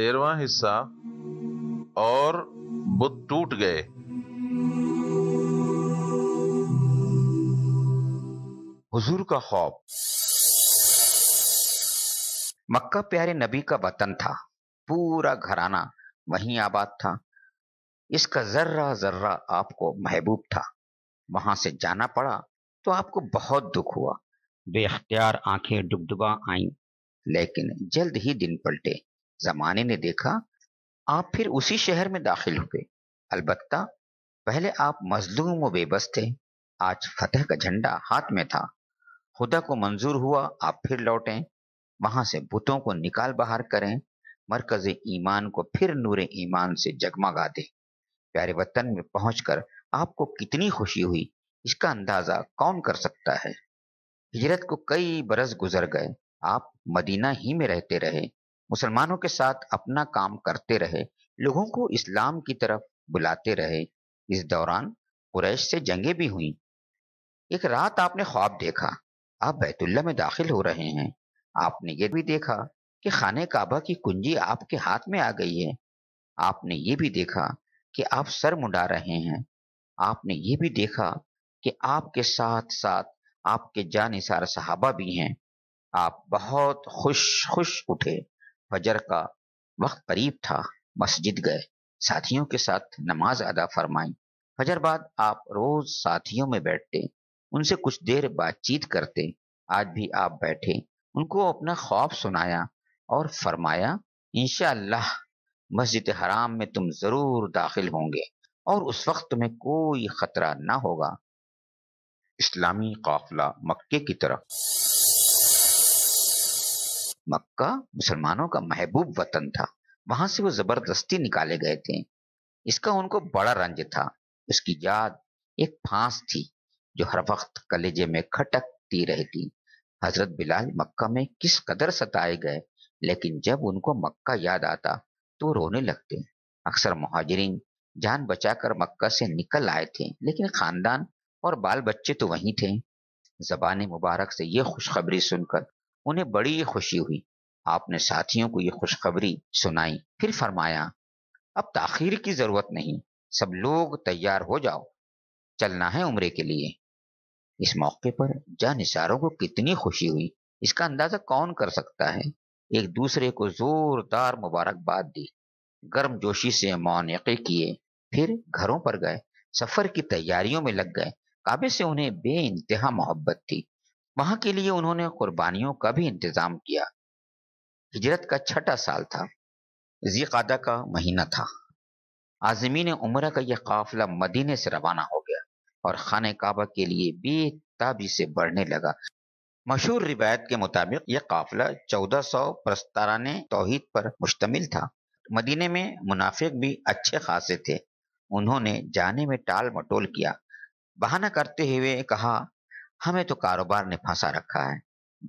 तेरवा हिस्सा और बुद्ध टूट गए हुजूर का खौफ मक्का प्यारे नबी का वतन था पूरा घराना वहीं आबाद था इसका जर्रा जर्रा आपको महबूब था वहां से जाना पड़ा तो आपको बहुत दुख हुआ बेअ्तियार आंखें डुबडुबा आईं लेकिन जल्द ही दिन पलटे जमाने ने देखा आप फिर उसी शहर में दाखिल हुए अलबत्ता पहले आप मजलूम व बेबस थे आज फतेह का झंडा हाथ में था खुदा को मंजूर हुआ आप फिर लौटें वहां से बुतों को निकाल बाहर करें मरकज ईमान को फिर नूर ईमान से जगमगा दे प्यारे वतन में पहुंचकर आपको कितनी खुशी हुई इसका अंदाजा कौन कर सकता है हिजरत को कई बरस गुजर गए आप मदीना ही में रहते रहे मुसलमानों के साथ अपना काम करते रहे लोगों को इस्लाम की तरफ बुलाते रहे इस दौरान कुरैश से जंगे भी हुई एक रात आपने ख्वाब देखा आप बैतुल्ला में दाखिल हो रहे हैं आपने ये भी देखा कि खाने काबा की कुंजी आपके हाथ में आ गई है आपने ये भी देखा कि आप सर मुंडा रहे हैं आपने ये भी देखा कि आपके साथ साथ आपके जानिसार सहाबा भी हैं आप बहुत खुश खुश उठे फजर का वक्त करीब था मस्जिद गए साथियों के साथ नमाज अदा फरमाई फजर बाद आप रोज साथियों में बैठते उनसे कुछ देर बातचीत करते आज भी आप बैठे उनको अपना ख्वाब सुनाया और फरमाया इनशाला मस्जिद हराम में तुम जरूर दाखिल होंगे और उस वक्त तुम्हें कोई खतरा ना होगा इस्लामी काफिला मक्के की तरफ मक्का मुसलमानों का महबूब वतन था वहां से वो जबरदस्ती निकाले गए थे इसका उनको बड़ा रंज था उसकी याद एक फांस थी जो हर वक्त कलेजे में खटकती रहती हजरत बिलाल मक्का में किस कदर सताए गए लेकिन जब उनको मक्का याद आता तो रोने लगते अक्सर महाजरीन जान बचाकर मक्का से निकल आए थे लेकिन खानदान और बाल बच्चे तो वहीं थे जबान मुबारक से यह खुशखबरी सुनकर उन्हें बड़ी खुशी हुई आपने साथियों को ये खुशखबरी सुनाई फिर फरमाया अब ताखिर तो की जरूरत नहीं सब लोग तैयार हो जाओ चलना है उम्रे के लिए इस मौके पर जानिसारों को कितनी खुशी हुई इसका अंदाजा कौन कर सकता है एक दूसरे को जोरदार मुबारकबाद दी गर्म जोशी से मौनक़े किए फिर घरों पर गए सफर की तैयारियों में लग गए काबे से उन्हें बे इंतहा मोहब्बत थी वहां के लिए उन्होंने कुर्बानियों का भी इंतजाम किया हिजरत का छठा साल था जीकादा का महीना था आजमीन उम्र का यह काफिला मदीने से रवाना हो गया और खान काबा के लिए बेताबी से बढ़ने लगा मशहूर रिवायत के मुताबिक यह काफिला चौदह सौ परस्तारान तोहहीद पर मुश्तमिल था मदीने में मुनाफिक भी अच्छे खासे थे उन्होंने जाने में टाल मटोल किया बहाना करते हुए कहा हमें तो कारोबार ने फंसा रखा है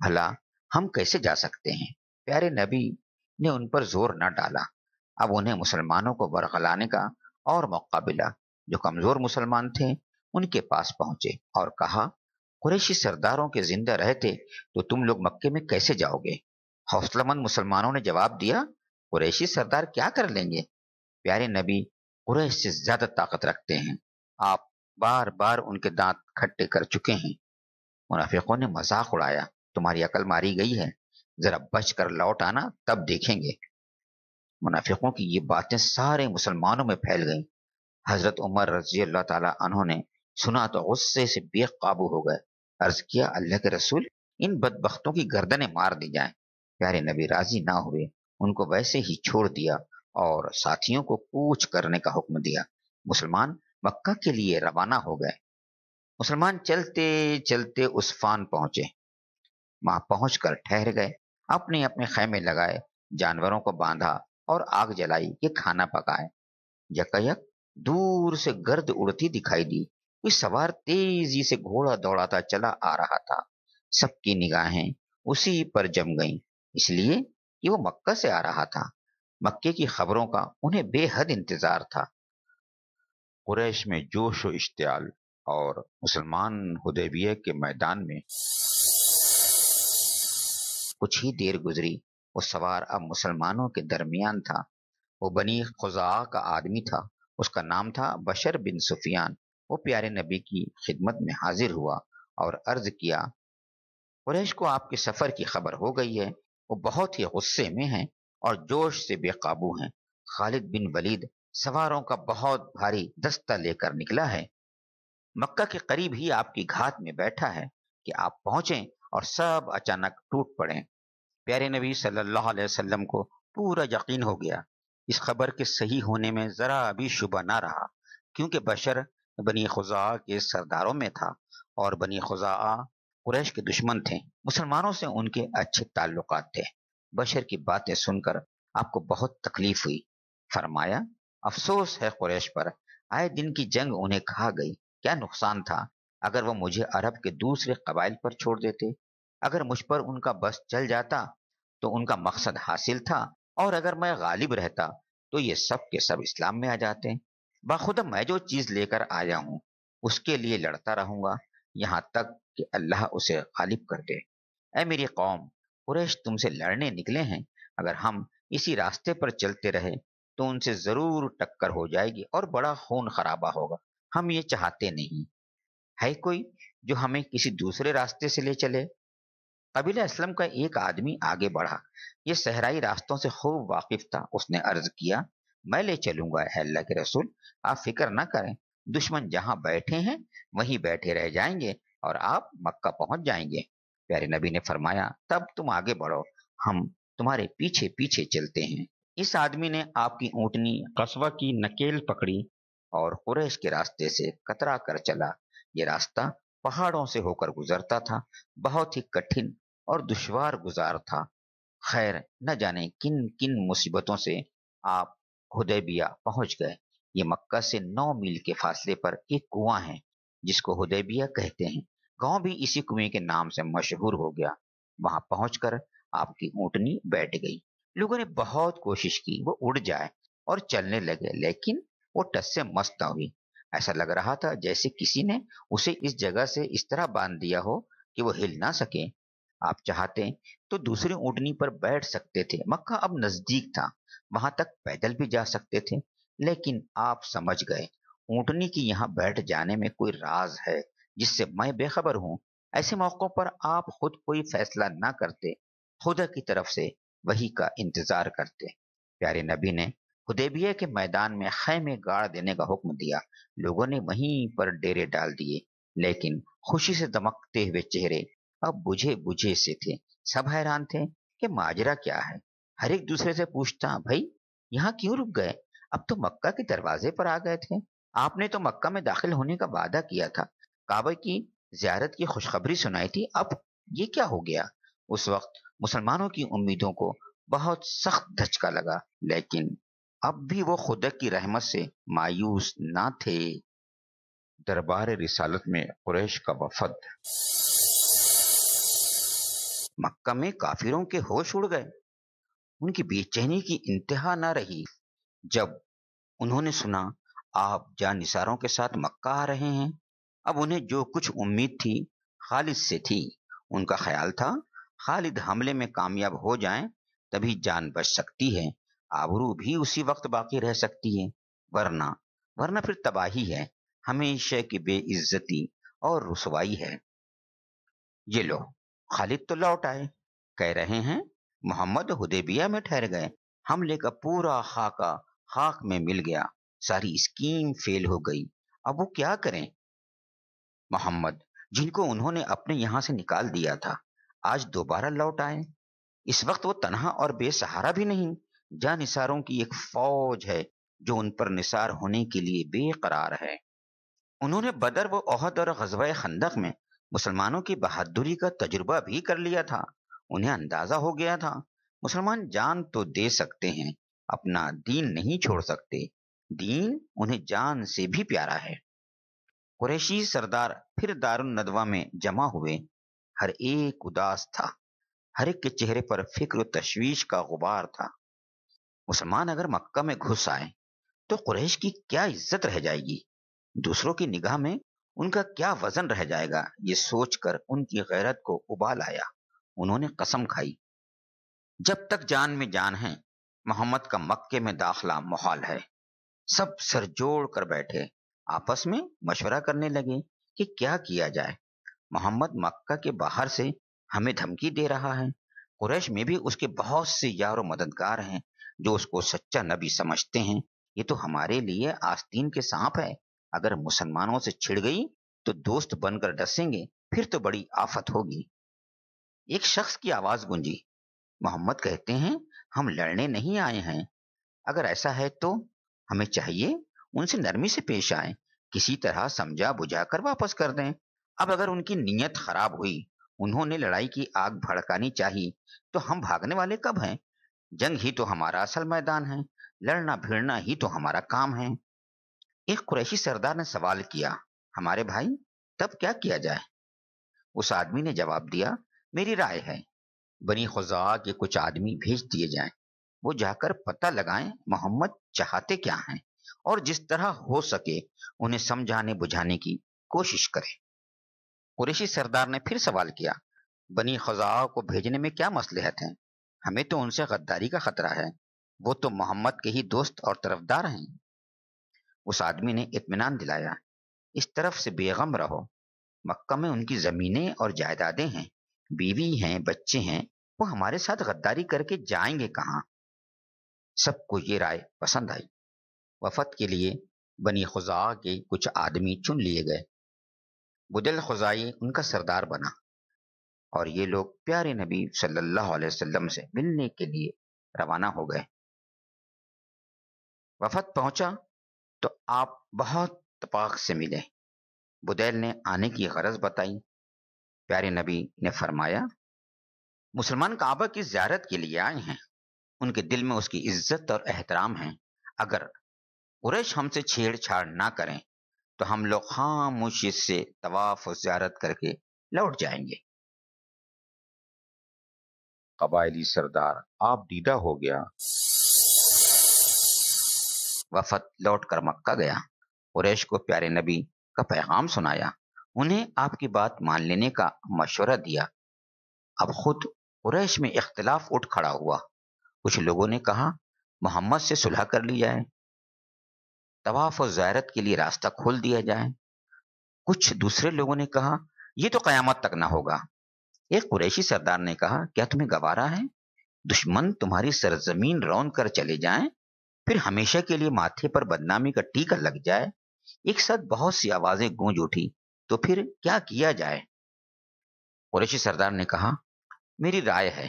भला हम कैसे जा सकते हैं प्यारे नबी ने उन पर जोर न डाला अब उन्हें मुसलमानों को बरगलाने का और मौका मिला जो कमजोर मुसलमान थे उनके पास पहुंचे और कहा कुरैशी सरदारों के जिंदा रहते तो तुम लोग मक्के में कैसे जाओगे हौसलामंद मुसलमानों ने जवाब दिया कुरैशी सरदार क्या कर लेंगे प्यारे नबी कुरैश से ज्यादा ताकत रखते हैं आप बार बार उनके दांत खट्टे कर चुके हैं मुनाफिकों ने मजाक उड़ाया तुम्हारी अकल मारी गई है जरा बच कर लौट आना तब देखेंगे मुनाफिकों की ये बातें सारे मुसलमानों में फैल गईं। हजरत उमर रजी अल्लाह तला ने सुना तो गुस्से से बेकाबू हो गए अर्ज किया अल्लाह के रसूल इन बदबख्तों की गर्दनें मार दी जाएं। प्यारे नबी राजी ना हुए उनको वैसे ही छोड़ दिया और साथियों को कूच करने का हुक्म दिया मुसलमान मक्का के लिए रवाना हो गए मुसलमान चलते चलते उस्फान पहुंचे वहां पहुंचकर ठहर गए अपने अपने खेमे लगाए जानवरों को बांधा और आग जलाई ये खाना पकाए यकयक दूर से गर्द उड़ती दिखाई दी कोई सवार तेजी से घोड़ा दौड़ाता चला आ रहा था सबकी निगाहें उसी पर जम गईं इसलिए कि वो मक्का से आ रहा था मक्के की खबरों का उन्हें बेहद इंतजार था कुरैश में जोश व इश्तियाल और मुसलमान हुदैबिया के मैदान में कुछ ही देर गुजरी वो सवार अब मुसलमानों के दरमियान था वो बनी खुजा का आदमी था उसका नाम था बशर बिन सुफियान वो प्यारे नबी की खिदमत में हाजिर हुआ और अर्ज किया कुरैश को आपके सफ़र की खबर हो गई है वो बहुत ही गुस्से में हैं और जोश से बेकाबू हैं खालिद बिन वलीद सवारों का बहुत भारी दस्ता लेकर निकला है मक्का के करीब ही आपकी घात में बैठा है कि आप पहुंचे और सब अचानक टूट पड़े प्यारे नबी सल्लल्लाहु अलैहि वसल्लम को पूरा यकीन हो गया इस खबर के सही होने में जरा भी शुबा ना रहा क्योंकि बशर बनी खुजा के सरदारों में था और बनी खुजा कुरैश के दुश्मन थे मुसलमानों से उनके अच्छे ताल्लुक थे बशर की बातें सुनकर आपको बहुत तकलीफ हुई फरमाया अफसोस है कुरैश पर आए दिन की जंग उन्हें खा गई क्या नुकसान था अगर वह मुझे अरब के दूसरे कबाइल पर छोड़ देते अगर मुझ पर उनका बस चल जाता तो उनका मकसद हासिल था और अगर मैं गालिब रहता तो ये सब के सब इस्लाम में आ जाते बाखुदा मैं जो चीज लेकर आया हूँ उसके लिए लड़ता रहूंगा यहाँ तक कि अल्लाह उसे गालिब कर दे ऐ मेरी कौम कुरेश तुमसे लड़ने निकले हैं अगर हम इसी रास्ते पर चलते रहे तो उनसे जरूर टक्कर हो जाएगी और बड़ा खून खराबा होगा हम ये चाहते नहीं है कोई जो हमें किसी दूसरे रास्ते से ले चले कबील असलम का एक आदमी आगे बढ़ा ये सहराई रास्तों से खूब वाकिफ था उसने अर्ज किया मैं ले चलूंगा अल्लाह के रसूल आप फिक्र ना करें दुश्मन जहां बैठे हैं वहीं बैठे रह जाएंगे और आप मक्का पहुंच जाएंगे प्यारे नबी ने फरमाया तब तुम आगे बढ़ो हम तुम्हारे पीछे पीछे चलते हैं इस आदमी ने आपकी ऊँटनी कस्बा की नकेल पकड़ी और कुरैश के रास्ते से कतरा कर चला ये रास्ता पहाड़ों से होकर गुजरता था बहुत ही कठिन और दुश्वार गुजार था खैर न जाने किन किन मुसीबतों से आप हुदैबिया पहुंच गए ये मक्का से नौ मील के फासले पर एक कुआं है जिसको हुदैबिया कहते हैं गांव भी इसी कुएं के नाम से मशहूर हो गया वहां पहुंचकर आपकी ऊँटनी बैठ गई लोगों ने बहुत कोशिश की वो उड़ जाए और चलने लगे लेकिन वो टस से मस्त हुई ऐसा लग रहा था जैसे किसी ने उसे इस जगह से इस तरह बांध दिया हो कि वो हिल ना सके आप चाहते तो दूसरी ऊटनी पर बैठ सकते थे मक्का अब नजदीक था वहां तक पैदल भी जा सकते थे लेकिन आप समझ गए ऊटनी की यहाँ बैठ जाने में कोई राज है जिससे मैं बेखबर हूँ ऐसे मौकों पर आप खुद कोई फैसला ना करते खुदा की तरफ से वही का इंतजार करते प्यारे नबी ने हुदेबिया के मैदान में खैमे गाड़ देने का हुक्म दिया लोगों ने वहीं पर डेरे डाल दिए लेकिन खुशी से दमकते हुए चेहरे अब बुझे बुझे से थे सब हैरान थे कि माजरा क्या है हर एक दूसरे से पूछता भाई यहाँ क्यों रुक गए अब तो मक्का के दरवाजे पर आ गए थे आपने तो मक्का में दाखिल होने का वादा किया था काबे की जियारत की खुशखबरी सुनाई थी अब ये क्या हो गया उस वक्त मुसलमानों की उम्मीदों को बहुत सख्त धचका लगा लेकिन अब भी वो खुदा की रहमत से मायूस ना थे दरबार रिसालत में कुरैश का वफद मक्का में काफिरों के होश उड़ गए उनकी बेचैनी की इंतहा ना रही जब उन्होंने सुना आप जान निसारों के साथ मक्का आ रहे हैं अब उन्हें जो कुछ उम्मीद थी खालिद से थी उनका ख्याल था खालिद हमले में कामयाब हो जाएं तभी जान बच सकती है आबरू भी उसी वक्त बाकी रह सकती है वरना वरना फिर तबाही है हमेशा की बेइज्जती और रसवाई है ये लो खालिद तो लौट आए कह रहे हैं मोहम्मद हुदेबिया में ठहर गए हमले का पूरा खाका खाक में मिल गया सारी स्कीम फेल हो गई अब वो क्या करें मोहम्मद जिनको उन्होंने अपने यहां से निकाल दिया था आज दोबारा लौट आए इस वक्त वो तनहा और बेसहारा भी नहीं जहाँ निसारों की एक फौज है जो उन पर निसार होने के लिए बेकरार है उन्होंने बदर व अहद और गजब खंदक में मुसलमानों की बहादुरी का तजुर्बा भी कर लिया था उन्हें अंदाजा हो गया था मुसलमान जान तो दे सकते हैं अपना दीन नहीं छोड़ सकते दीन उन्हें जान से भी प्यारा है कुरैशी सरदार फिर दारुन नदवा में जमा हुए हर एक उदास था हर एक के चेहरे पर फिक्र तशवीश का गुबार था मुसलमान अगर मक्का में घुस आए तो कुरैश की क्या इज्जत रह जाएगी दूसरों की निगाह में उनका क्या वजन रह जाएगा ये सोचकर उनकी गैरत को उबाल आया उन्होंने कसम खाई जब तक जान में जान है मोहम्मद का मक्के में दाखला मोहाल है सब सर जोड़ कर बैठे आपस में मशवरा करने लगे कि क्या किया जाए मोहम्मद मक्का के बाहर से हमें धमकी दे रहा है कुरैश में भी उसके बहुत से यार मददगार हैं जो उसको सच्चा नबी समझते हैं ये तो हमारे लिए आस्तीन के सांप है अगर मुसलमानों से छिड़ गई तो दोस्त बनकर डसेंगे फिर तो बड़ी आफत होगी एक शख्स की आवाज गूंजी मोहम्मद कहते हैं हम लड़ने नहीं आए हैं अगर ऐसा है तो हमें चाहिए उनसे नरमी से पेश आए किसी तरह समझा बुझा कर वापस कर दें अब अगर उनकी नीयत खराब हुई उन्होंने लड़ाई की आग भड़कानी चाहिए तो हम भागने वाले कब हैं जंग ही तो हमारा असल मैदान है लड़ना भिड़ना ही तो हमारा काम है एक कुरैशी सरदार ने सवाल किया हमारे भाई तब क्या किया जाए उस आदमी ने जवाब दिया मेरी राय है बनी खुजा के कुछ आदमी भेज दिए जाएं वो जाकर पता लगाएं मोहम्मद चाहते क्या हैं और जिस तरह हो सके उन्हें समझाने बुझाने की कोशिश करें कुरेशी सरदार ने फिर सवाल किया बनी खजा को भेजने में क्या मसलहत है हमें तो उनसे गद्दारी का खतरा है वो तो मोहम्मद के ही दोस्त और तरफदार हैं उस आदमी ने इतमान दिलाया इस तरफ से बेगम रहो मक्का में उनकी ज़मीनें और जायदादें हैं बीवी हैं बच्चे हैं वो हमारे साथ गद्दारी करके जाएंगे कहाँ सबको ये राय पसंद आई वफद के लिए बनी खुजा के कुछ आदमी चुन लिए गए बुदल खुजाई उनका सरदार बना और ये लोग प्यारे नबी सल्लल्लाहु अलैहि वसल्लम से मिलने के लिए रवाना हो गए वफद पहुंचा तो आप बहुत तपाक से मिले बुदैल ने आने की गरज बताई प्यारे नबी ने फरमाया मुसलमान काबा की ज्यारत के लिए आए हैं उनके दिल में उसकी इज्जत और एहतराम है अगर कुरैश हमसे छेड़छाड़ ना करें तो हम लोग खामोशी से तवाफ और ज्यारत करके लौट जाएंगे कबायली सरदार आप दीदा हो गया वफद लौट कर मक्का गया कुरैश को प्यारे नबी का पैगाम सुनाया उन्हें आपकी बात मान लेने का मशवरा दिया अब खुद कुरैश में इख्तलाफ उठ खड़ा हुआ कुछ लोगों ने कहा मोहम्मद से सुलह कर ली जाए तवाफ और ज़ायरत के लिए रास्ता खोल दिया जाए कुछ दूसरे लोगों ने कहा यह तो क़यामत तक ना होगा एक कुरैशी सरदार ने कहा क्या तुम्हें गवारा है दुश्मन तुम्हारी सरजमीन रौन कर चले जाएं, फिर हमेशा के लिए माथे पर बदनामी का टीका लग जाए एक साथ बहुत सी आवाजें गूंज उठी तो फिर क्या किया जाए कुरैशी सरदार ने कहा मेरी राय है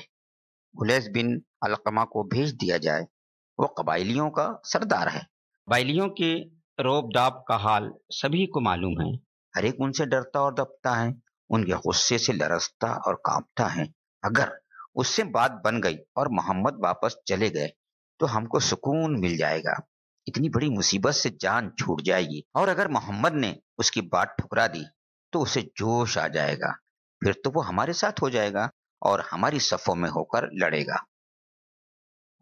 गुलेस बिन अलकमा को भेज दिया जाए वो कबाइलियों का सरदार है कबाइलियों के रोब का हाल सभी को मालूम है हर एक उनसे डरता और दबता है उनके गुस्से से लरसता और कांपता है अगर उससे बात बन गई और मोहम्मद वापस चले गए तो हमको सुकून मिल जाएगा इतनी बड़ी मुसीबत से जान छूट जाएगी और अगर मोहम्मद ने उसकी बात ठुकरा दी तो उसे जोश आ जाएगा फिर तो वो हमारे साथ हो जाएगा और हमारी सफ़ों में होकर लड़ेगा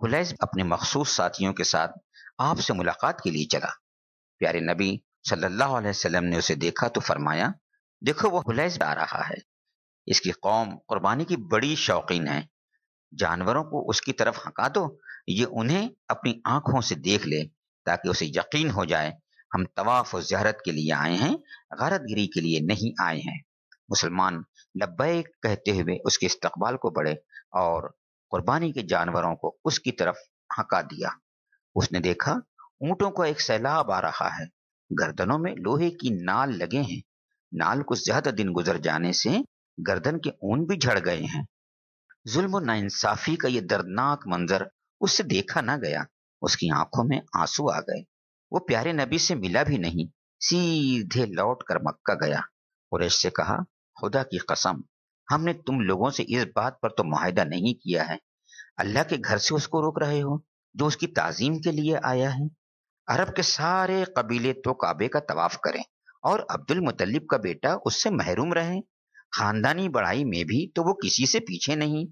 हुलैस अपने मखसूस साथियों के साथ आपसे मुलाकात के लिए चला प्यारे नबी सल्लल्लाहु अलैहि वसल्लम ने उसे देखा तो फरमाया देखो वो हुलैस आ रहा है इसकी कौम कुर्बानी की बड़ी शौकीन है जानवरों को उसकी तरफ हंका दो ये उन्हें अपनी आंखों से देख ले ताकि उसे यकीन हो जाए हम तवाफ और जहरत के लिए आए हैं गारतगिरी के लिए नहीं आए हैं मुसलमान लब्बे कहते हुए उसके इस्तकबाल को बढ़े और कुर्बानी के जानवरों को उसकी तरफ हका दिया उसने देखा ऊँटों का एक सैलाब आ रहा है गर्दनों में लोहे की नाल लगे हैं नाल को ज्यादा दिन गुजर जाने से गर्दन के ऊन भी झड़ गए हैं जुल्म नाइंसाफी का यह दर्दनाक मंजर उससे देखा ना गया उसकी आंखों में आंसू आ गए वो प्यारे नबी से मिला भी नहीं सीधे लौट कर मक्का गया कुरेश से कहा खुदा की कसम हमने तुम लोगों से इस बात पर तो माहिदा नहीं किया है अल्लाह के घर से उसको रोक रहे हो जो उसकी ताजीम के लिए आया है अरब के सारे कबीले तो काबे का तवाफ करें और अब्दुल मुतलिब का बेटा उससे महरूम रहे खानदानी बढ़ाई में भी तो वो किसी से पीछे नहीं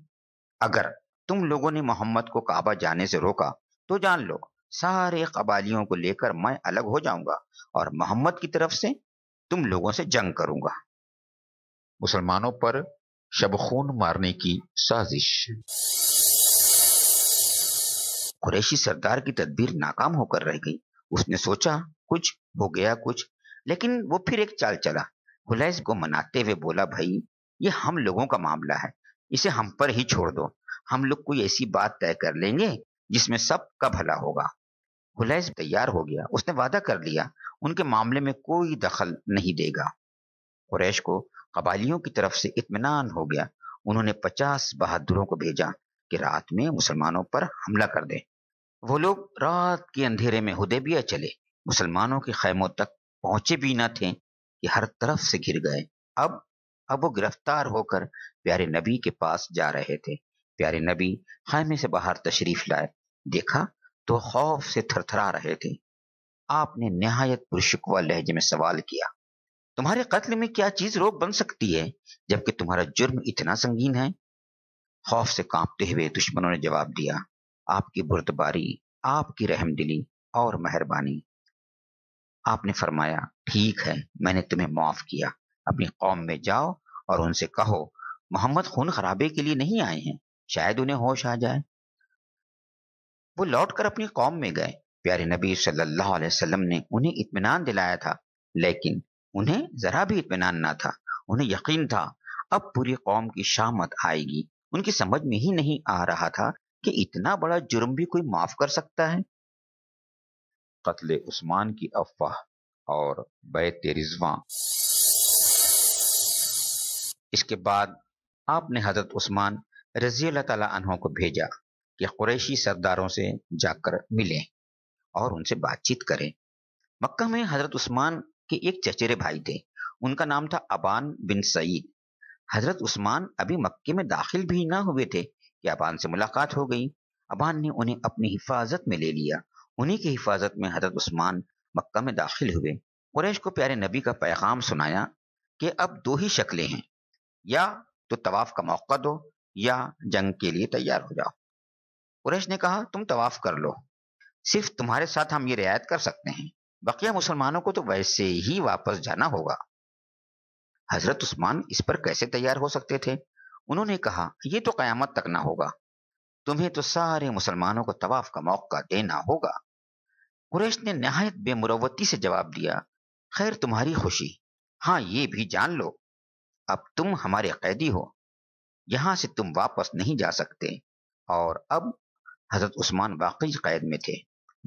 अगर तुम लोगों ने मोहम्मद को काबा जाने से रोका तो जान लो सारे कबालियों को लेकर मैं अलग हो जाऊंगा और मोहम्मद की तरफ से तुम लोगों से जंग करूंगा मुसलमानों पर शबखून मारने की साजिश कुरैशी सरदार की तदबीर नाकाम होकर रह गई उसने सोचा कुछ हो गया कुछ लेकिन वो फिर एक चाल चला हुलैस को मनाते हुए बोला भाई ये हम लोगों का मामला है इसे हम पर ही छोड़ दो हम लोग कोई ऐसी बात तय कर लेंगे जिसमें सबका भला होगा हुलैस तैयार हो गया उसने वादा कर लिया उनके मामले में कोई दखल नहीं देगा कुरैश को कबालियों की तरफ से इतमान हो गया उन्होंने पचास बहादुरों को भेजा कि रात में मुसलमानों पर हमला कर दें वो लोग रात के अंधेरे में हुदेबिया चले मुसलमानों के खैमों तक पहुंचे भी न थे कि हर तरफ से घिर गए अब अब वो गिरफ्तार होकर प्यारे नबी के पास जा रहे थे प्यारे नबी खैमे से बाहर तशरीफ लाए देखा तो खौफ से थरथरा रहे थे आपने नहायत पुरशुकवा लहजे में सवाल किया तुम्हारे कत्ल में क्या चीज रोक बन सकती है जबकि तुम्हारा जुर्म इतना संगीन है खौफ से कांपते हुए दुश्मनों ने जवाब दिया आपकी बुरदबारी आपकी रहमदिली और मेहरबानी आपने फरमाया ठीक है मैंने तुम्हें माफ किया अपनी कौम में जाओ और उनसे कहो मोहम्मद खून खराबे के लिए नहीं आए हैं शायद उन्हें होश आ जाए वो लौटकर अपनी कौम में गए प्यारे नबी सल्लल्लाहु अलैहि वसल्लम ने उन्हें इत्मीनान दिलाया था लेकिन उन्हें जरा भी इत्मीनान ना था उन्हें यकीन था अब पूरी कौम की शामत आएगी उनकी समझ में ही नहीं आ रहा था कि इतना बड़ा जुर्म भी कोई माफ कर सकता है कत्ल उस्मान की अफवाह और बैत रिजवा इसके बाद आपने हजरत उस्मान रजी तहों को भेजा कि कुरैशी सरदारों से जाकर मिलें और उनसे बातचीत करें मक्का में हजरत उस्मान के एक चचेरे भाई थे उनका नाम था अबान बिन सईद हजरत उस्मान अभी मक्के में दाखिल भी ना हुए थे कि अबान से मुलाकात हो गई अबान ने उन्हें अपनी हिफाजत में ले लिया उन्हीं की हिफाजत में हजरत उस्मान मक्का में दाखिल हुए कुरैश को प्यारे नबी का पैगाम सुनाया कि अब दो ही शक्लें हैं या तो तवाफ़ का मौका दो या जंग के लिए तैयार हो जाओ कुरैश ने कहा तुम तवाफ़ कर लो सिर्फ तुम्हारे साथ हम ये रियायत कर सकते हैं बकिया मुसलमानों को तो वैसे ही वापस जाना होगा हजरत उस्मान इस पर कैसे तैयार हो सकते थे उन्होंने कहा यह तो कयामत तक ना होगा तुम्हें तो सारे मुसलमानों को तवाफ का मौका देना होगा कुरैश ने नहायत बेमुरवती से जवाब दिया खैर तुम्हारी खुशी हाँ ये भी जान लो अब तुम हमारे कैदी हो यहां से तुम वापस नहीं जा सकते और अब हजरत उस्मान वाकई कैद में थे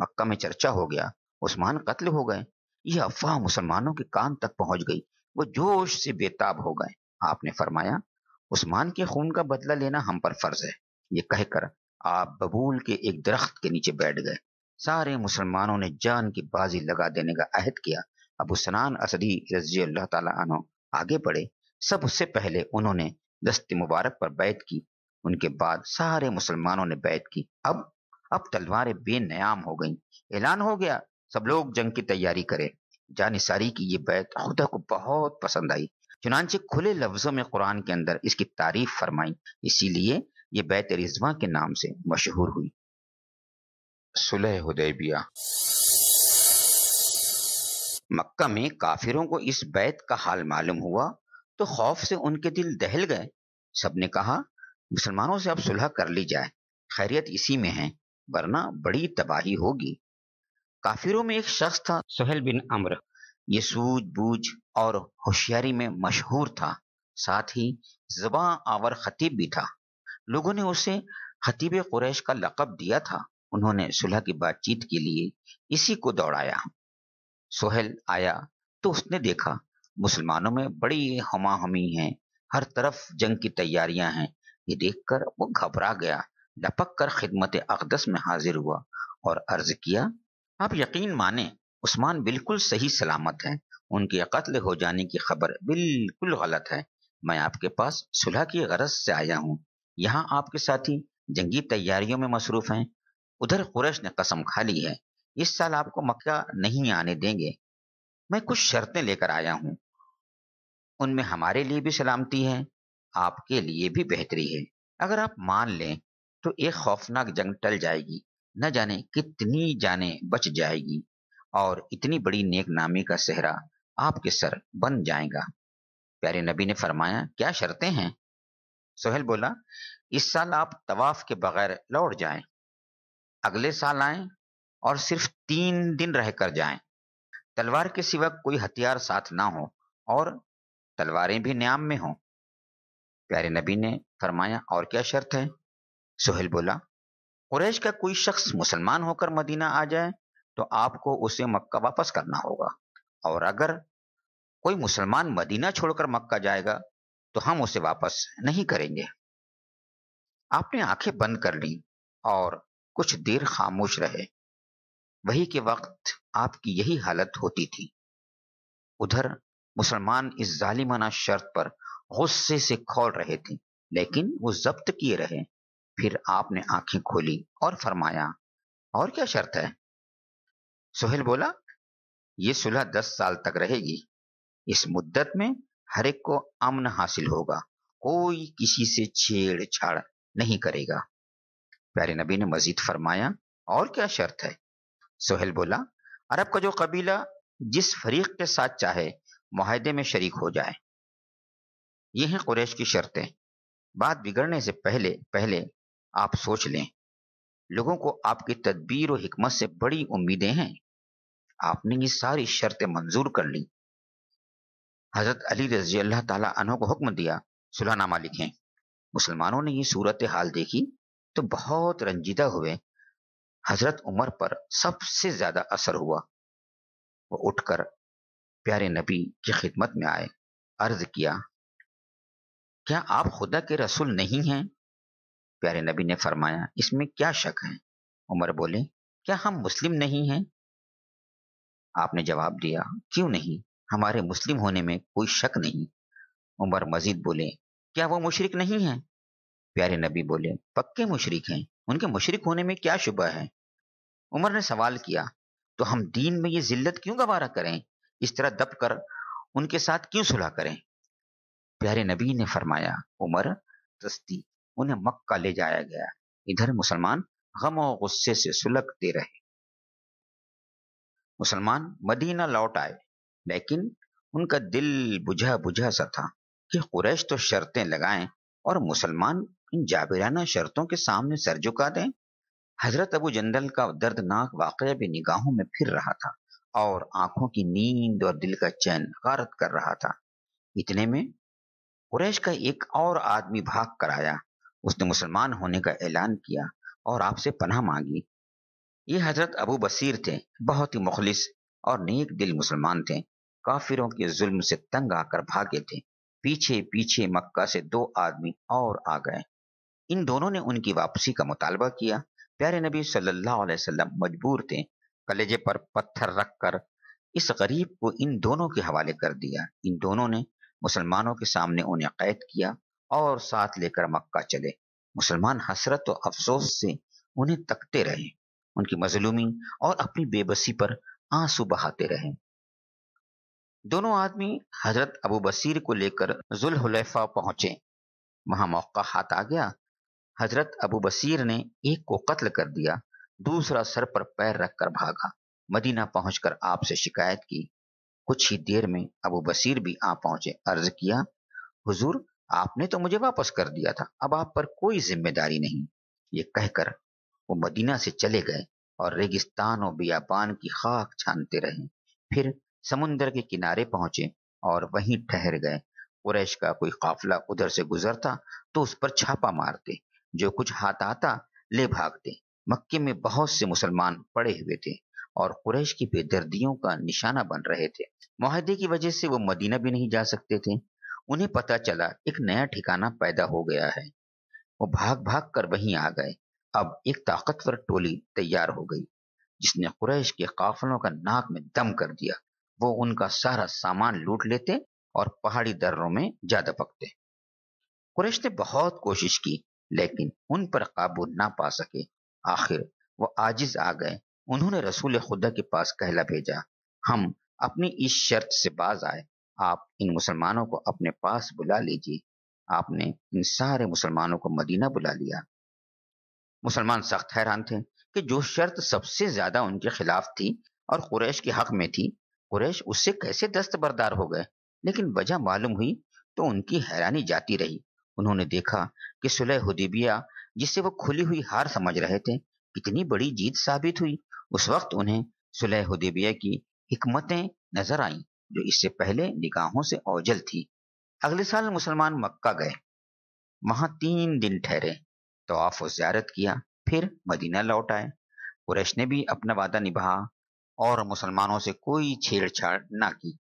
मक्का में चर्चा हो गया उस्मान कत्ल हो गए यह अफवाह मुसलमानों के कान तक पहुंच गई वो जोश से बेताब हो गए आपने फरमाया उस्मान के खून का बदला लेना हम पर फर्ज है ये कहकर आप बबूल के एक दरख्त के नीचे बैठ गए सारे मुसलमानों ने जान की बाजी लगा देने का अहद किया अबू सनान असदी रजी अल्लाह तला आगे बढ़े सब उससे पहले उन्होंने दस्ती मुबारक पर बैत की उनके बाद सारे मुसलमानों ने बैत की अब अब तलवारें बेनयाम हो गईं ऐलान हो गया सब लोग जंग की तैयारी करें जानसारी की ये बैत खुदा को बहुत पसंद आई चुनाचे खुले लफ्जों में कुरान के अंदर इसकी तारीफ फरमाई इसीलिए ये बैत रिजवा के नाम से मशहूर हुई सुलह हुदैबिया मक्का में काफिरों को इस बैत का हाल मालूम हुआ तो खौफ से उनके दिल दहल गए सबने कहा मुसलमानों से अब सुलह कर ली जाए खैरियत इसी में है वरना बड़ी तबाही होगी काफिरों में एक शख्स था सुहेल बिन अम्र ये सूझ बूझ और होशियारी में मशहूर था साथ ही जबा आवर खतीब भी था लोगों ने उसे खतीब कुरैश का लकब दिया था उन्होंने सुलह की बातचीत के लिए इसी को दौड़ाया सोहेल आया तो उसने देखा मुसलमानों में बड़ी हमाहमी है हर तरफ जंग की तैयारियां हैं ये देखकर वो घबरा गया लपक कर खिदमत अकदस में हाजिर हुआ और अर्ज किया आप यकीन माने उस्मान बिल्कुल सही सलामत है उनके कत्ल हो जाने की खबर बिल्कुल गलत है मैं आपके पास सुलह की गरज से आया हूँ यहाँ आपके साथी जंगी तैयारियों में मसरूफ हैं उधर कुरैश ने कसम खा ली है इस साल आपको मक्का नहीं आने देंगे मैं कुछ शर्तें लेकर आया हूं उनमें हमारे लिए भी सलामती है आपके लिए भी बेहतरी है अगर आप मान लें तो एक खौफनाक जंग टल जाएगी न जाने कितनी जाने बच जाएगी और इतनी बड़ी नेक नामी का सेहरा आपके सर बन जाएगा प्यारे नबी ने फरमाया क्या शर्तें हैं सोहेल बोला इस साल आप तवाफ के बगैर लौट जाएं अगले साल आएं और सिर्फ तीन दिन रहकर जाएं। तलवार के सिवा कोई हथियार साथ ना हो और तलवारें भी न्याम में हों प्यारे नबी ने फरमाया और क्या शर्त है सुहेल बोला कुरैश का कोई शख्स मुसलमान होकर मदीना आ जाए तो आपको उसे मक्का वापस करना होगा और अगर कोई मुसलमान मदीना छोड़कर मक्का जाएगा तो हम उसे वापस नहीं करेंगे आपने आंखें बंद कर ली और कुछ देर खामोश रहे वही के वक्त आपकी यही हालत होती थी उधर मुसलमान इस जालिमाना शर्त पर गुस्से से खोल रहे थे लेकिन वो जब्त किए रहे फिर आपने आंखें खोली और फरमाया और क्या शर्त है सोहेल बोला ये सुलह दस साल तक रहेगी इस मुद्दत में हर एक को अमन हासिल होगा कोई किसी से छेड़छाड़ नहीं करेगा प्यारे नबी ने मजीद फरमाया और क्या शर्त है सोहेल बोला अरब का जो कबीला जिस फरीक के साथ चाहे माहे में शरीक हो जाए ये हैं कुरैश की शर्तें बात बिगड़ने से पहले पहले आप सोच लें लोगों को आपकी तदबीर और हमत से बड़ी उम्मीदें हैं आपने ये सारी शर्तें मंजूर कर ली हजरत अली रजी अल्लाह तला को हुक्म दिया सुलाना मालिक हैं मुसलमानों ने ये सूरत हाल देखी तो बहुत रंजीदा हुए हजरत उमर पर सबसे ज्यादा असर हुआ वो उठकर प्यारे नबी की खिदमत में आए अर्ज किया क्या आप खुदा के रसूल नहीं हैं प्यारे नबी ने फरमाया इसमें क्या शक है उमर बोले क्या हम मुस्लिम नहीं हैं आपने जवाब दिया क्यों नहीं हमारे मुस्लिम होने में कोई शक नहीं उमर मजीद बोले क्या वो मुशरक नहीं है प्यारे नबी बोले पक्के मुशरक हैं उनके मुशरक होने में क्या शुबा है उमर ने सवाल किया तो हम दीन में ये जिल्लत क्यों गवारा करें इस तरह दब कर उनके साथ क्यों सुलह करें प्यारे नबी ने फरमाया उमर तस्ती उन्हें मक्का ले जाया गया इधर मुसलमान गम और गुस्से से सुलगते रहे मुसलमान मदीना लौट आए लेकिन उनका दिल बुझा बुझा सा था कि कुरैश तो शर्तें लगाएं और मुसलमान इन जाबिराना शर्तों के सामने सर झुका दें हजरत अबू जंदल का दर्दनाक वाक़ भी निगाहों में फिर रहा था और आंखों की नींद और दिल का चैन गारत कर रहा था इतने में कुरैश का एक और आदमी भाग कर आया उसने मुसलमान होने का ऐलान किया और आपसे पनाह मांगी ये हजरत अबू बसीर थे बहुत ही मुखलिस और नेक दिल मुसलमान थे काफिरों के जुल्म से तंग आकर भागे थे पीछे पीछे मक्का से दो आदमी और आ गए इन दोनों ने उनकी वापसी का मुतालबा किया प्यारे नबी सल्लल्लाहु अलैहि वसल्लम मजबूर थे कलेजे पर पत्थर रखकर इस गरीब को इन दोनों के हवाले कर दिया इन दोनों ने मुसलमानों के सामने उन्हें कैद किया और साथ लेकर मक्का चले मुसलमान हसरत और अफसोस से उन्हें तकते रहे उनकी मजलूमी और अपनी बेबसी पर आंसू बहाते रहे दोनों आदमी हजरत अबू बसीर को लेकर जुलहलेफा पहुंचे वहां मौका हाथ आ गया हजरत अबू बसीर ने एक को कत्ल कर दिया दूसरा सर पर पैर रखकर भागा मदीना पहुंचकर आपसे शिकायत की कुछ ही देर में अबू बसीर भी आ पहुंचे अर्ज किया हुजूर आपने तो मुझे वापस कर दिया था अब आप पर कोई जिम्मेदारी नहीं ये कहकर वो मदीना से चले गए और रेगिस्तान और बियाबान की खाक छानते रहे फिर समुन्दर के किनारे पहुंचे और वहीं ठहर गए कुरैश का कोई काफिला उधर से गुजरता तो उस पर छापा मारते जो कुछ हाथ आता ले भागते मक्के में बहुत से मुसलमान पड़े हुए थे और कुरैश की बेदर्दियों का निशाना बन रहे थे माहदे की वजह से वो मदीना भी नहीं जा सकते थे उन्हें पता चला एक नया ठिकाना पैदा हो गया है वो भाग भाग कर वहीं आ गए अब एक ताकतवर टोली तैयार हो गई जिसने कुरैश के काफलों का नाक में दम कर दिया वो उनका सारा सामान लूट लेते और पहाड़ी दर्रों में जा दपकते कुरैश ने बहुत कोशिश की लेकिन उन पर काबू ना पा सके आखिर वो आजिज आ गए उन्होंने रसूल खुदा के पास कहला भेजा हम अपनी इस शर्त से बाज आए आप इन मुसलमानों को अपने पास बुला लीजिए आपने इन सारे मुसलमानों को मदीना बुला लिया मुसलमान सख्त हैरान थे कि जो शर्त सबसे ज्यादा उनके खिलाफ थी और कुरैश के हक में थी कुरैश उससे कैसे दस्तबरदार हो गए लेकिन वजह मालूम हुई तो उनकी हैरानी जाती रही उन्होंने देखा कि सुलह हुदिबिया जिसे वो खुली हुई हार समझ रहे थे कितनी बड़ी जीत साबित हुई उस वक्त उन्हें सुलह हुदिबिया की हिकमतें नजर आईं जो इससे पहले निगाहों से ओझल थी अगले साल मुसलमान मक्का गए वहां तीन दिन ठहरे तो आफ ज्यारत किया फिर मदीना लौट आए कुरैश ने भी अपना वादा निभाया और मुसलमानों से कोई छेड़छाड़ ना की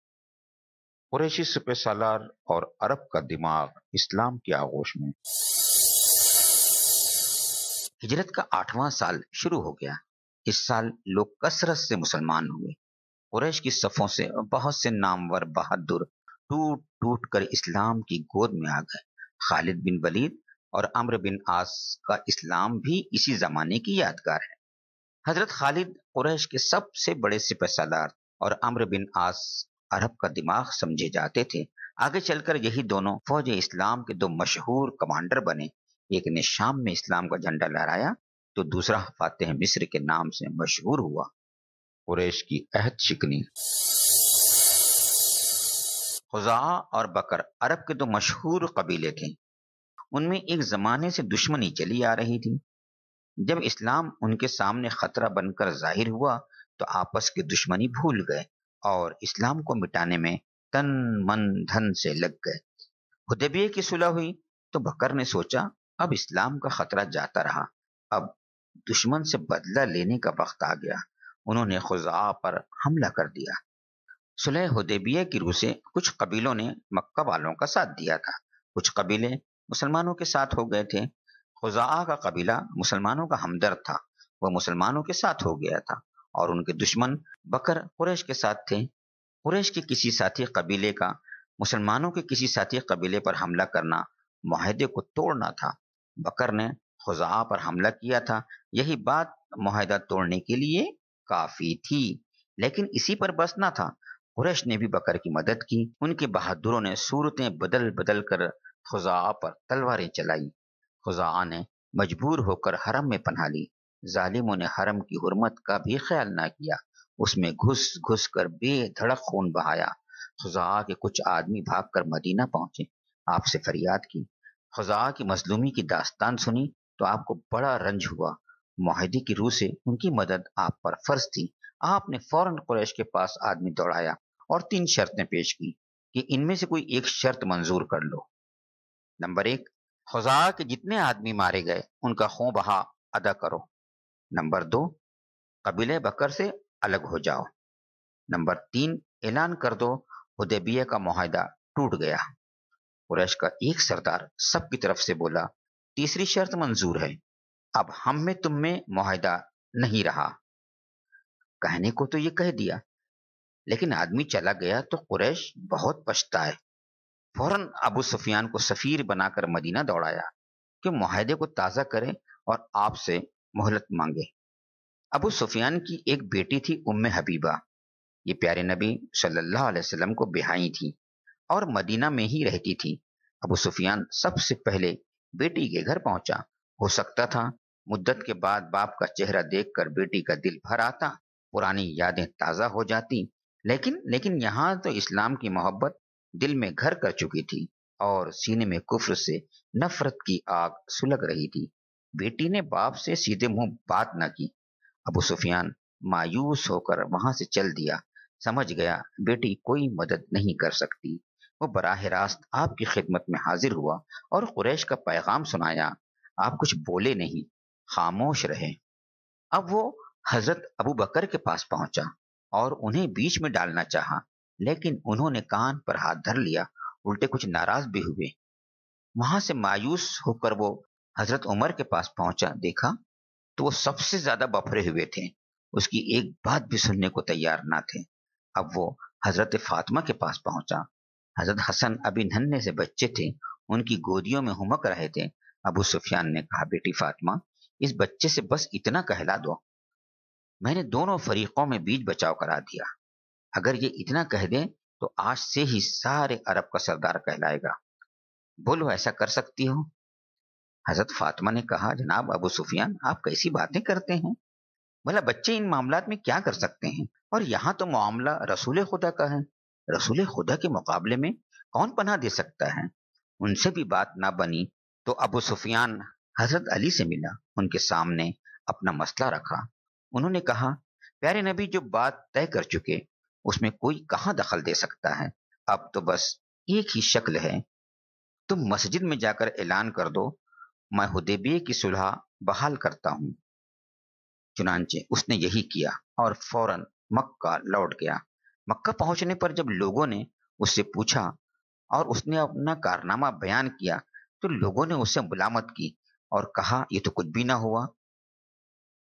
कुरैशी सुपे सालार और अरब का दिमाग इस्लाम के आगोश में हिजरत का आठवां साल शुरू हो गया इस साल लोग कसरत से मुसलमान हुए कुरैश की सफ़ों से बहुत से नामवर बहादुर टूट टूट कर इस्लाम की गोद में आ गए खालिद बिन वलीद और अम्र बिन आस का इस्लाम भी इसी जमाने की यादगार है हजरत खालिद कुरैश के सबसे बड़े सिपह सालार और अम्र बिन आस अरब का दिमाग समझे जाते थे आगे चलकर यही दोनों फौज इस्लाम के दो मशहूर कमांडर बने एक ने शाम में इस्लाम का झंडा लहराया तो दूसरा फातेह मिस्र के नाम से मशहूर हुआ कुरेश की अहद शिकनी खुजा और बकर अरब के दो मशहूर कबीले थे उनमें एक जमाने से दुश्मनी चली आ रही थी जब इस्लाम उनके सामने खतरा बनकर जाहिर हुआ तो आपस की दुश्मनी भूल गए और इस्लाम को मिटाने में तन मन धन से लग गए हुदैबिये की सुलह हुई तो बकर ने सोचा अब इस्लाम का खतरा जाता रहा अब दुश्मन से बदला लेने का वक्त आ गया उन्होंने खुजा पर हमला कर दिया सुलह हुदेबिया की रूह से कुछ कबीलों ने मक्का वालों का साथ दिया था कुछ कबीले मुसलमानों के साथ हो गए थे खुजा का कबीला मुसलमानों का हमदर्द था वह मुसलमानों के साथ हो गया था और उनके दुश्मन बकर कुरैश के साथ थे कुरैश के किसी साथी कबीले का मुसलमानों के किसी साथी कबीले पर हमला करना माहदे को तोड़ना था बकर ने खुजा पर हमला किया था यही बात माहदा तोड़ने के लिए काफी थी लेकिन इसी पर बस था कुरैश ने भी बकर की मदद की उनके बहादुरों ने सूरतें बदल बदल कर खुजा पर तलवारें चलाई खुजा ने मजबूर होकर हरम में पन्हा ली जालिमों ने हरम की हुरमत का भी ख्याल ना किया उसमें घुस घुस कर बेधड़क खून बहाया खुजा के कुछ आदमी भाग कर मदीना पहुंचे आपसे फरियाद की खुजा की मजलूमी की दास्तान सुनी तो आपको बड़ा रंज हुआ माहिदी की रूह से उनकी मदद आप पर फर्ज थी आपने फौरन कुरैश के पास आदमी दौड़ाया और तीन शर्तें पेश की कि इनमें से कोई एक शर्त मंजूर कर लो नंबर एक खुजा के जितने आदमी मारे गए उनका खो बहा अदा करो नंबर दो कबीले बकर से अलग हो जाओ नंबर तीन ऐलान कर दो उदेबिया का माहिदा टूट गया कुरैश का एक सरदार सबकी तरफ से बोला तीसरी शर्त मंजूर है अब हम में तुम में माहिदा नहीं रहा कहने को तो ये कह दिया लेकिन आदमी चला गया तो कुरैश बहुत पछताए फौरन अबू सुफियान को सफीर बनाकर मदीना दौड़ाया कि माहिदे को ताज़ा करें और आपसे मोहलत मांगे अबू सुफियान की एक बेटी थी उम्म हबीबा ये प्यारे नबी सल्लल्लाहु अलैहि वसल्लम को बिहाई थी और मदीना में ही रहती थी अबू सुफियान सबसे पहले बेटी के घर पहुंचा हो सकता था मुद्दत के बाद बाप का चेहरा देखकर बेटी का दिल भर आता पुरानी यादें ताज़ा हो जाती लेकिन लेकिन यहाँ तो इस्लाम की मोहब्बत दिल में घर कर चुकी थी और सीने में कुफर से नफरत की आग सुलग रही थी बेटी ने बाप से सीधे मुंह बात ना की अबू सुफियान मायूस होकर वहां से चल दिया समझ गया बेटी कोई मदद नहीं कर सकती वो बराह रास्त आपकी खिदमत में हाजिर हुआ और कुरैश का पैगाम सुनाया आप कुछ बोले नहीं खामोश रहे अब वो हजरत अबू बकर के पास पहुंचा और उन्हें बीच में डालना चाहा लेकिन उन्होंने कान पर हाथ धर लिया उल्टे कुछ नाराज भी हुए वहां से मायूस होकर वो हजरत उमर के पास पहुंचा देखा तो वो सबसे ज्यादा बफरे हुए थे उसकी एक बात भी सुनने को तैयार ना थे अब वो हजरत फातिमा के पास पहुंचा हजरत हसन अभी नन्हे से बच्चे थे उनकी गोदियों में हुमक रहे थे अबू सुफियान ने कहा बेटी फातिमा इस बच्चे से बस इतना कहला दो मैंने दोनों फरीकों में बीच बचाव करा दिया अगर ये इतना कह दे तो आज से ही सारे अरब का सरदार कहलाएगा बोलो ऐसा कर सकती हो हजरत फातिमा ने कहा जनाब अबू सुफियान आप कैसी बातें करते हैं भला बच्चे इन मामला में क्या कर सकते हैं और यहाँ तो मामला रसूल खुदा का है रसूल खुदा के मुकाबले में कौन पना दे सकता है उनसे भी बात ना बनी तो अबू सुफियान हजरत अली से मिला उनके सामने अपना मसला रखा उन्होंने कहा प्यारे नबी जो बात तय कर चुके उसमें कोई कहाँ दखल दे सकता है अब तो बस एक ही शक्ल है तुम मस्जिद में जाकर ऐलान कर दो मैं हुदेबिये की सुलह बहाल करता हूं चुनाचे उसने यही किया और फौरन मक्का लौट गया मक्का पहुंचने पर जब लोगों ने उससे पूछा और उसने अपना कारनामा बयान किया तो लोगों ने उसे बुलामत की और कहा यह तो कुछ भी ना हुआ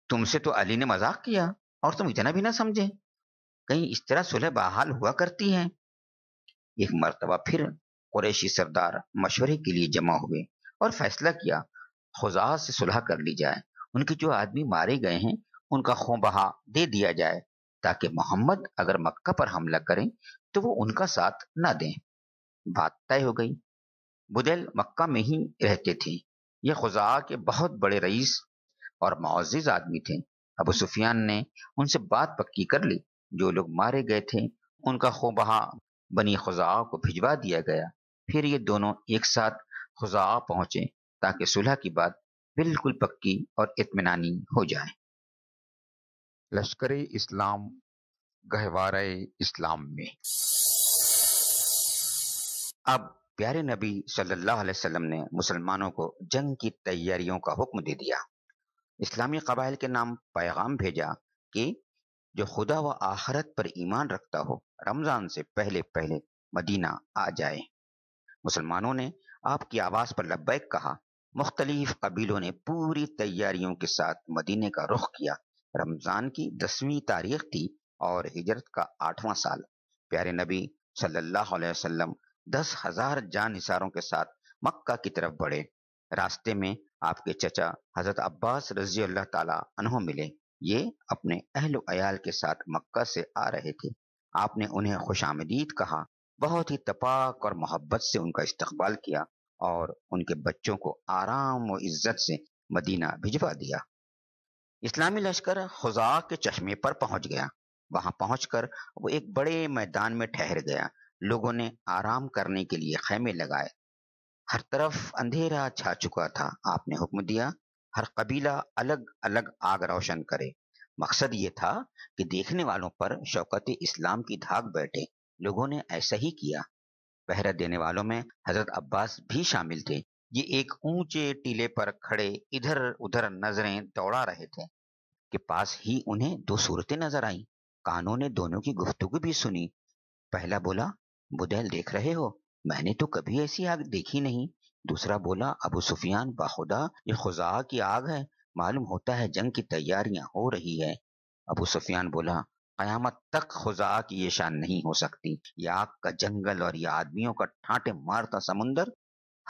तुमसे तो अली ने मजाक किया और तुम इतना भी ना समझे कहीं इस तरह सुलह बहाल हुआ करती है एक मरतबा फिर कुरैशी सरदार मशवरे के लिए जमा हुए और फैसला किया खुजा से सुलह कर ली जाए उनके जो आदमी मारे गए हैं उनका खोबहा दे दिया जाए ताकि मोहम्मद अगर मक्का पर हमला करें तो वो उनका साथ न दें बात तय हो गई बुदैल मक्का में ही रहते थे ये खुजा के बहुत बड़े रईस और मोजिज आदमी थे अबू सुफियान ने उनसे बात पक्की कर ली जो लोग मारे गए थे उनका बहा बनी खुजा को भिजवा दिया गया फिर ये दोनों एक साथ खुजा पहुंचे ताकि सुलह की बात बिल्कुल पक्की और इतमानी हो जाए लश्कर इस्लाम गहवार इस्लाम में अब प्यारे नबी सल्लल्लाहु अलैहि वसल्लम ने मुसलमानों को जंग की तैयारियों का हुक्म दे दिया इस्लामी कबाइल के नाम पैगाम भेजा कि जो खुदा व आखरत पर ईमान रखता हो रमज़ान से पहले पहले मदीना आ जाए मुसलमानों ने आपकी आवाज़ पर लब्बैक कहा मुख्तलिफ कबीलों ने पूरी तैयारियों के साथ मदीने का रुख किया रमज़ान की दसवीं तारीख थी और हिजरत का आठवां साल प्यारे नबी सल्लल्लाहु अलैहि वसल्लम दस हजार जान हिसारों के साथ मक्का की तरफ बढ़े रास्ते में आपके चचा हजरत अब्बास रजी अल्लाह तला मिले ये अपने अहल अयाल के साथ मक्का से आ रहे थे आपने उन्हें खुश आमदीद कहा बहुत ही तपाक और मोहब्बत से उनका इस्तकबाल किया और उनके बच्चों को आराम और इज्जत से मदीना भिजवा दिया इस्लामी लश्कर खुजा के चश्मे पर पहुंच गया वहां पहुंचकर वो एक बड़े मैदान में ठहर गया लोगों ने आराम करने के लिए खेमे लगाए हर तरफ अंधेरा छा चुका था आपने हुक्म दिया हर कबीला अलग अलग आग रोशन करे मकसद ये था कि देखने वालों पर शौकत इस्लाम की धाक बैठे लोगों ने ऐसा ही किया पहरा देने वालों में हजरत अब्बास भी शामिल थे ये एक ऊंचे टीले पर खड़े इधर उधर नजरें दौड़ा रहे थे के पास ही उन्हें दो सूरतें नजर आईं कानों ने दोनों की गुफ्तगु भी सुनी पहला बोला बुदैल देख रहे हो मैंने तो कभी ऐसी आग देखी नहीं दूसरा बोला अबू सुफियान बाखुदा ये खुजा की आग है मालूम होता है जंग की तैयारियां हो रही है अबू सुफियान बोला क्यामत तक खुजा की ये शान नहीं हो सकती ये आग का जंगल और ये आदमियों का ठाटे मारता समुंदर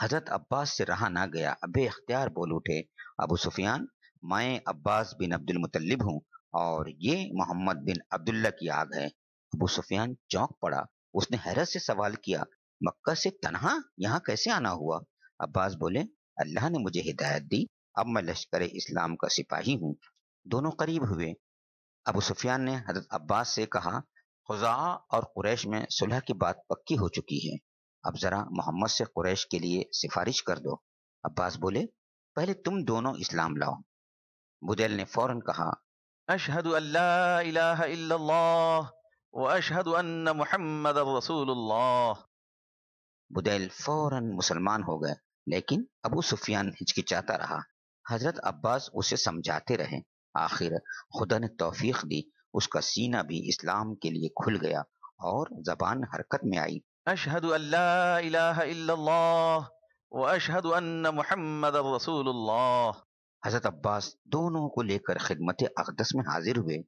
हजरत अब्बास से रहा ना गया अबे अख्तियार बोल उठे अबू सुफियान मैं अब्बास बिन अब्दुल मुतलिब हूँ और ये मोहम्मद बिन अब्दुल्ला की आग है अबू सुफियान चौंक पड़ा उसने हैरत से सवाल किया मक्का से तनहा यहाँ कैसे आना हुआ अब्बास बोले अल्लाह ने मुझे हिदायत दी अब मैं लश्कर इस्लाम का सिपाही हूँ दोनों करीब हुए अबू सुफियान ने हजरत अब्बास से कहा खुजा और कुरैश में सुलह की बात पक्की हो चुकी है अब ज़रा मोहम्मद से कुरैश के लिए सिफारिश कर दो अब्बास बोले पहले तुम दोनों इस्लाम लाओ बुदैल ने फौरन कहा अशहद अशहद मोहम्मद बुदैल फौरन मुसलमान हो गए लेकिन अबू सुफियान हिचकिचाता रहा हजरत अब्बास उसे समझाते रहे आखिर खुदा ने तोफीक दी उसका सीना भी इस्लाम के लिए खुल गया और जबान हरकत में आई अशहद अशहद हजरत अब्बास दोनों को लेकर खिदमत अकदस में हाजिर हुए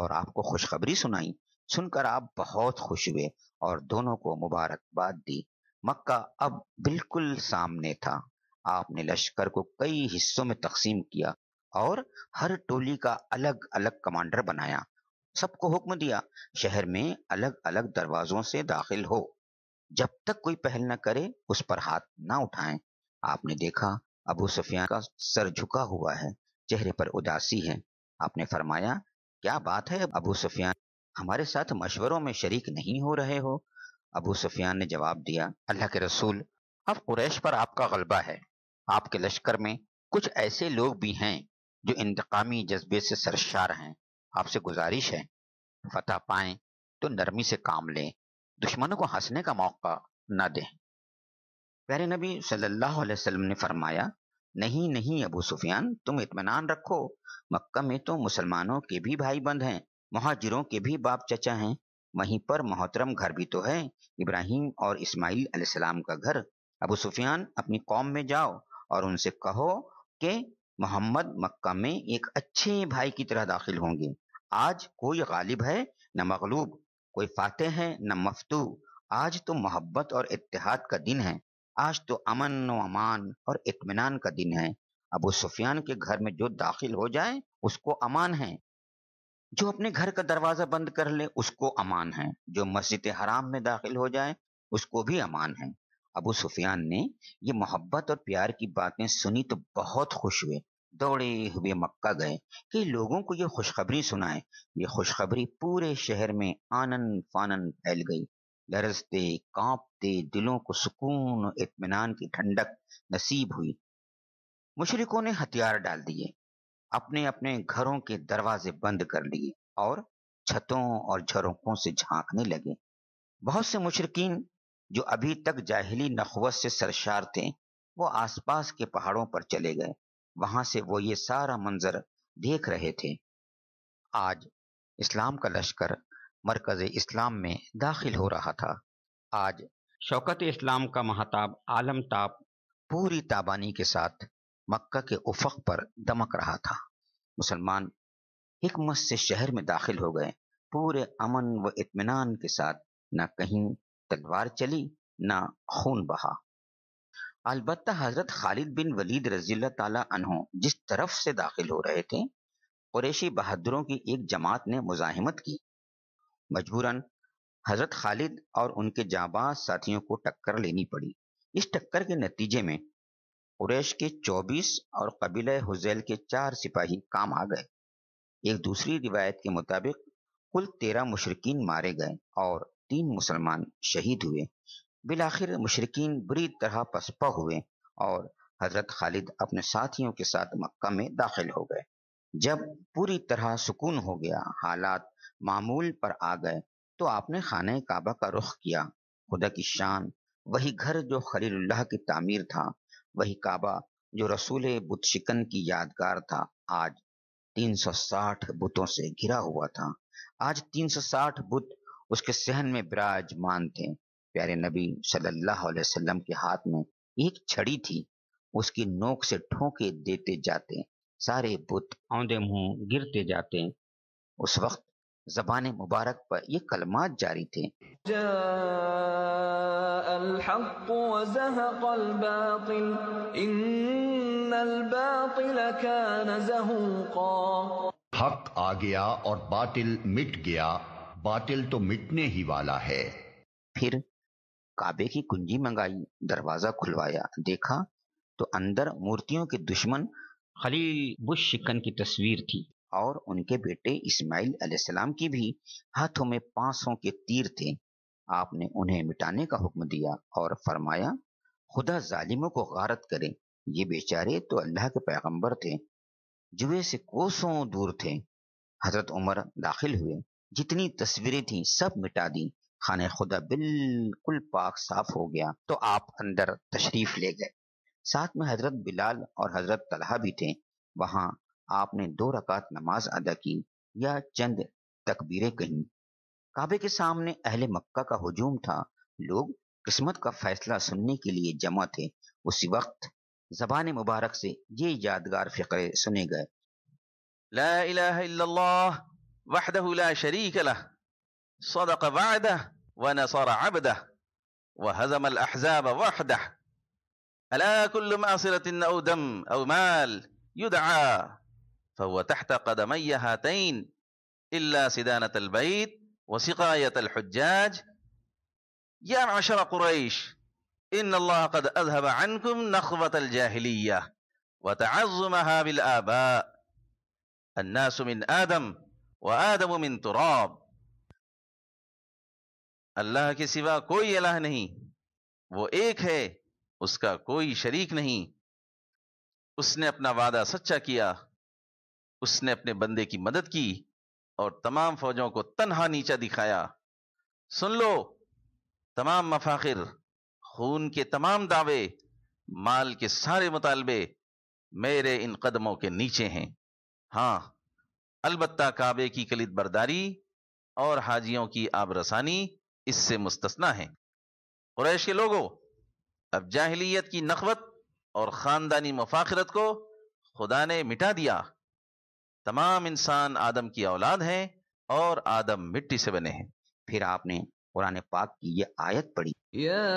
और आपको खुशखबरी सुनाई सुनकर आप बहुत खुश हुए और दोनों को मुबारकबाद दी मक्का अब बिल्कुल सामने था आपने लश्कर को कई हिस्सों में तकसीम किया और हर टोली का अलग अलग कमांडर बनाया सबको हुक्म दिया शहर में अलग अलग दरवाजों से दाखिल हो जब तक कोई पहल न करे उस पर हाथ ना उठाएं। आपने देखा अबू सफिया का सर झुका हुआ है चेहरे पर उदासी है आपने फरमाया क्या बात है अबू सफिया हमारे साथ मशवरों में शरीक नहीं हो रहे हो अबू सफिया ने जवाब दिया अल्लाह के रसूल अब कुरैश पर आपका गलबा है आपके लश्कर में कुछ ऐसे लोग भी हैं जो इंतकामी जज्बे से सरशार हैं आपसे गुजारिश है फतह पाएं तो नरमी से काम लें दुश्मनों को हंसने का मौका न दें प्यारे नबी सल्लल्लाहु अलैहि वसल्लम ने फरमाया नहीं नहीं अबू सुफियान तुम इतमान रखो मक्का में तो मुसलमानों के भी भाई बंद हैं महाजिरों के भी बाप चचा हैं वहीं पर मोहतरम घर भी तो है इब्राहिम और इस्माइल अलैहिस्सलाम का घर अबू सुफियान अपनी कौम में जाओ और उनसे कहो कि मोहम्मद मक्का में एक अच्छे भाई की तरह दाखिल होंगे आज कोई गालिब है न मगलूब कोई फाते है न मफतू आज तो मोहब्बत और इतिहाद का दिन है आज तो अमन व अमान और इतमान का दिन है अबू सुफियान के घर में जो दाखिल हो जाए उसको अमान है जो अपने घर का दरवाजा बंद कर ले उसको अमान है जो मस्जिद हराम में दाखिल हो जाए उसको भी अमान है अबू सुफियान ने ये मोहब्बत और प्यार की बातें सुनी तो बहुत खुश हुए दौड़े हुए मक्का गए कि लोगों को ये खुशखबरी सुनाए ये खुशखबरी पूरे शहर में आनन फानन फैल गई लरजते कांपते दिलों को सुकून और इतमान की ठंडक नसीब हुई मुशरकों ने हथियार डाल दिए अपने अपने घरों के दरवाजे बंद कर लिए और छतों और झरोखों से झांकने लगे बहुत से मुशरकिन जो अभी तक जाहली नखवत से सरशार थे वो आसपास के पहाड़ों पर चले गए वहां से वो ये सारा मंजर देख रहे थे आज इस्लाम का लश्कर मरकज इस्लाम में दाखिल हो रहा था आज शौकत इस्लाम का महताब आलम ताप पूरी ताबानी के साथ मक्का के उफक पर दमक रहा था मुसलमान हिकमत से शहर में दाखिल हो गए पूरे अमन व इतमान के साथ न कहीं तलवार चली ना खून बहा अलबत् हजरत खालिद बिन वलीद रजील ताला जिस तरफ से दाखिल हो रहे थे कुरेशी बहादुरों की एक जमात ने मुजाहमत की मजबूरन हजरत खालिद और उनके जाबाज साथियों को टक्कर लेनी पड़ी इस टक्कर के नतीजे में कुरेश के 24 और कबील हुजैल के चार सिपाही काम आ गए एक दूसरी रिवायत के मुताबिक कुल तेरह मुशरकिन मारे गए और तीन मुसलमान शहीद हुए बिलाखिर मुशरकिन बुरी तरह पसपा हुए और हजरत खालिद अपने साथियों के साथ मक्का में दाखिल हो गए जब पूरी तरह सुकून हो गया हालात मामूल पर आ गए तो आपने खाना काबा का रुख किया खुदा की शान वही घर जो खलील्लाह की तामीर था वही काबा जो रसूल बुत शिकन की यादगार था आज 360 बुतों से घिरा हुआ था आज 360 बुत उसके सहन में विराजमान थे प्यारे नबी सल्लल्लाहु अलैहि वसल्लम के हाथ में एक छड़ी थी उसकी नोक से ठोंके देते जाते सारे बुत औंधे मुंह गिरते जाते उस वक्त जबान मुबारक पर ये कलमात जारी थे हक आ गया और बातिल मिट गया बातिल तो मिटने ही वाला है फिर काबे की कुंजी मंगाई दरवाजा खुलवाया देखा तो अंदर मूर्तियों के दुश्मन खलील बुश शिकन की तस्वीर थी और उनके बेटे इस्माइल अलैहिस्सलाम की भी हाथों में पांचों के तीर थे आपने उन्हें मिटाने का हुक्म दिया और फरमाया खुदा जालिमों को गारत करे ये बेचारे तो अल्लाह के पैगंबर थे जुए से कोसों दूर थे हजरत उमर दाखिल हुए जितनी तस्वीरें थी सब मिटा दी खाने खुदा बिल्कुल पाक साफ हो गया तो आप अंदर तशरीफ ले गए साथ में हजरत बिलाल और हजरत तलहा भी थे वहां आपने दो रकात नमाज अदा की या चंद तकबीरें कहीं काबे के सामने अहले मक्का का हजूम था लोग किस्मत का फैसला सुनने के लिए जमा थे उसी वक्त जबान मुबारक से ये यादगार फ़िक्रे सुने गए ला इलाहा इल्लल्लाह وحده لا شريك له صدق وعده ونصر عبده وهزم الأحزاب وحده ألا كل معصرة أو دم أو مال يدعى فهو تحت قدمي هاتين إلا سدانة البيت وسقاية الحجاج يا معشر قريش إن الله قد أذهب عنكم نخبة الجاهلية وتعظمها بالآباء الناس من آدم वदम मिन तुराब अल्लाह के सिवा कोई अलाह नहीं वो एक है उसका कोई शरीक नहीं उसने अपना वादा सच्चा किया उसने अपने बंदे की मदद की और तमाम फौजों को तनहा नीचा दिखाया सुन लो तमाम मफाखिर खून के तमाम दावे माल के सारे मुतालबे मेरे इन कदमों के नीचे हैं हाँ अलबत् काबे की कलित बर्दारी और हाजियों की आबरसानी इससे मुस्तना है क्रैश के लोगों अब जाहलीत की नखवत और ख़ानदानी मफाखरत को खुदा ने मिटा दिया तमाम इंसान आदम की औलाद है और आदम मिट्टी से बने हैं फिर आपने یہ آیت की یا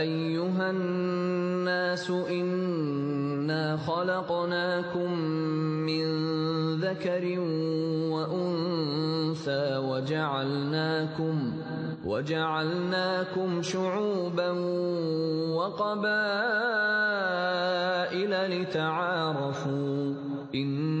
ایوہ الناس انا خلقناكم من ذكر وأنثى وجعلناكم وجعلناكم شعوبا وقبائل لتعارفوا إن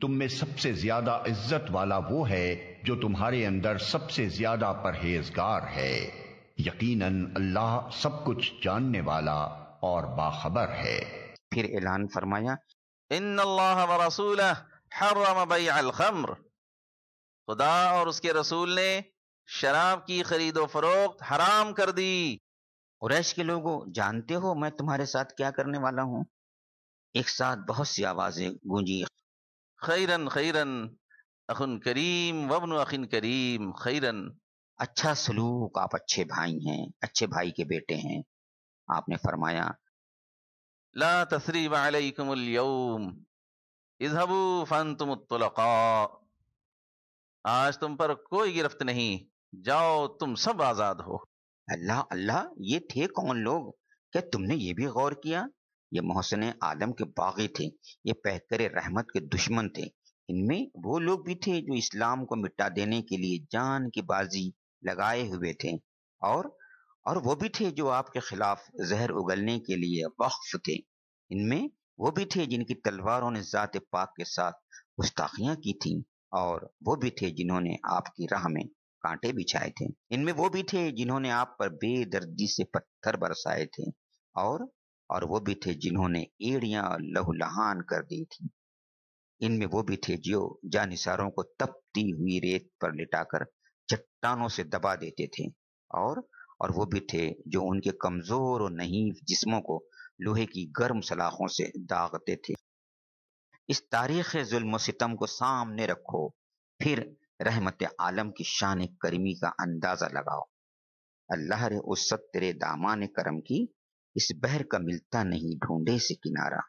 तुम में सबसे ज्यादा इज्जत वाला वो है जो तुम्हारे अंदर सबसे ज्यादा परहेजगार है यकीनन अल्लाह सब कुछ जानने वाला और बाखबर है फिर ऐलान फरमाया खुदा और उसके रसूल ने शराब की खरीदो फरोख्त हराम कर दी कुरैश के लोगों जानते हो मैं तुम्हारे साथ क्या करने वाला हूँ एक साथ बहुत सी आवाजें गूंजी खैरन खैरन अखुन करीम वबन अखिन करीम खैरन अच्छा सलूक आप अच्छे भाई हैं अच्छे भाई के बेटे हैं आपने फरमाया ला तसरी अलैकुम इजहबू फन तुम आज तुम पर कोई गिरफ्त नहीं जाओ तुम सब आजाद हो अल्लाह अल्लाह ये थे कौन लोग क्या तुमने ये भी गौर किया ये मोहसन आदम के बागी थे ये पहकर रहमत के दुश्मन थे इनमें वो लोग भी थे जो इस्लाम को मिटा देने के लिए जान की बाजी लगाए हुए थे और और वो भी थे जो आपके खिलाफ जहर उगलने के लिए वक्फ थे इनमें वो भी थे जिनकी तलवारों ने ज़ात पाक के साथ गुस्ताखियां की थी और वो भी थे जिन्होंने आपकी राह में कांटे बिछाए थे इनमें वो भी थे जिन्होंने आप पर बेदर्दी से पत्थर बरसाए थे और और वो भी थे जिन्होंने एड़ियां लहूलहान कर दी थी इनमें वो भी थे जो जानिसारों को तपती हुई रेत पर लिटाकर चट्टानों से दबा देते थे और और वो भी थे जो उनके कमजोर और नहीफ जिस्मों को लोहे की गर्म सलाखों से दागते थे इस तारीख जुल्म सितम को सामने रखो फिर रहमत आलम की शान करीमी का अंदाजा लगाओ अल्लाह रे उस दामा ने करम की इस बहर का मिलता नहीं ढूंढे से किनारा